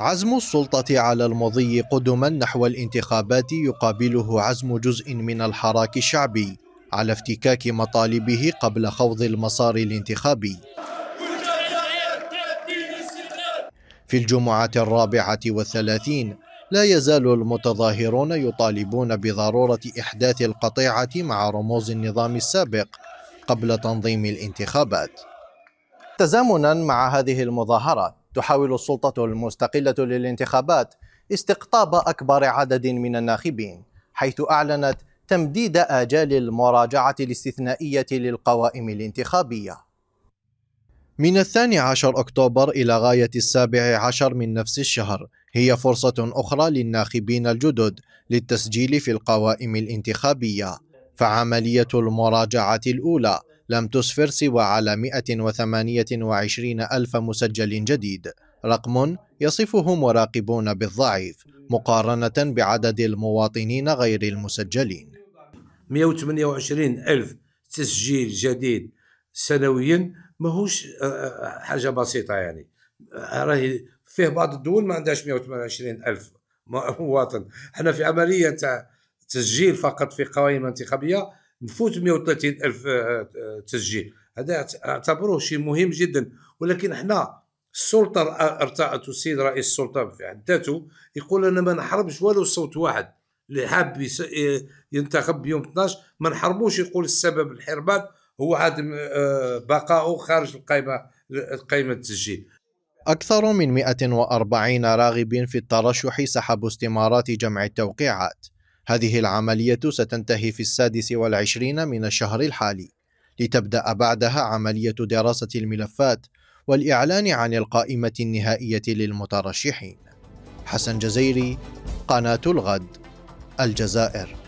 عزم السلطة على المضي قدما نحو الانتخابات يقابله عزم جزء من الحراك الشعبي على افتكاك مطالبه قبل خوض المسار الانتخابي في الجمعة الرابعة والثلاثين لا يزال المتظاهرون يطالبون بضرورة إحداث القطيعة مع رموز النظام السابق قبل تنظيم الانتخابات تزامنا مع هذه المظاهرات تحاول السلطة المستقلة للانتخابات استقطاب أكبر عدد من الناخبين حيث أعلنت تمديد آجال المراجعة الاستثنائية للقوائم الانتخابية من الثاني عشر أكتوبر إلى غاية السابع عشر من نفس الشهر هي فرصة أخرى للناخبين الجدد للتسجيل في القوائم الانتخابية فعملية المراجعة الأولى لم تسفر سوى على 128 ألف مسجل جديد رقم يصفه مراقبون بالضعيف مقارنة بعدد المواطنين غير المسجلين 128 ألف تسجيل جديد سنويا ماهوش آه، آه، حاجة بسيطة يعني راهي فيه بعض الدول ما عندهاش 128 ألف مواطن احنا في عملية تسجيل فقط في قوائم انتخابية نفوت 130 الف آه، آه، تسجيل هذا اعتبروه شيء مهم جدا ولكن حنا السلطه ارتأت السيد رئيس السلطه في حد ذاته يقول انا ما نحرمش ولو صوت واحد اللي حاب ينتخب بيوم 12 ما نحرموش يقول السبب الحرمان هو عدم آه، بقائه خارج القائمه القائمه التسجيل أكثر من 140 راغب في الترشح سحبوا استمارات جمع التوقيعات هذه العملية ستنتهي في السادس والعشرين من الشهر الحالي لتبدأ بعدها عملية دراسة الملفات والإعلان عن القائمة النهائية للمترشحين حسن جزيري قناة الغد الجزائر